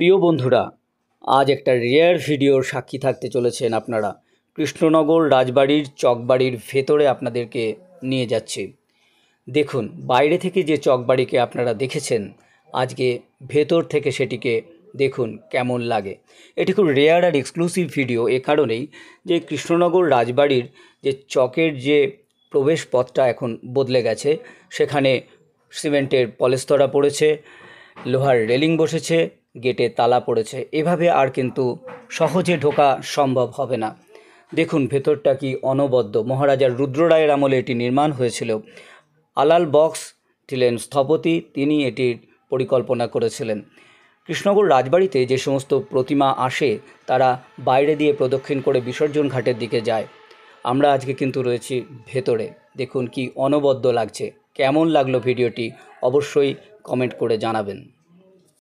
প্রিয় বন্ধুরা আজ একটা রেয়ার ভিডিওর সাক্ষী থাকতে চলেছেন আপনারা কৃষ্ণনগর রাজবাড়ির চকবাড়ির ভেতরে আপনাদেরকে নিয়ে যাচ্ছি দেখুন বাইরে থেকে যে চকবাড়িকে আপনারা দেখেছেন আজকে ভেতর থেকে সেটিকে দেখুন কেমন লাগে এটি খুব রেয়ার আর এক্সক্লুসিভ ভিডিও এ কারণেই যে কৃষ্ণনগর রাজবাড়ির যে চকের যে প্রবেশ পথটা এখন বদলে গেছে সেখানে সিমেন্টের পলেস্তরা পড়েছে লোহার রেলিং বসেছে গেটে তালা পড়েছে এভাবে আর কিন্তু সহজে ঢোকা সম্ভব হবে না দেখুন ভেতরটা কি অনবদ্য মহারাজার রুদ্ররায়ের আমলে এটি নির্মাণ হয়েছিল আলাল বক্স ছিলেন স্থপতি তিনি এটির পরিকল্পনা করেছিলেন কৃষ্ণনগর রাজবাড়িতে যে সমস্ত প্রতিমা আসে তারা বাইরে দিয়ে প্রদক্ষিণ করে বিসর্জন ঘাটের দিকে যায় আমরা আজকে কিন্তু রয়েছি ভেতরে দেখুন কি অনবদ্য লাগছে কেমন লাগলো ভিডিওটি অবশ্যই কমেন্ট করে জানাবেন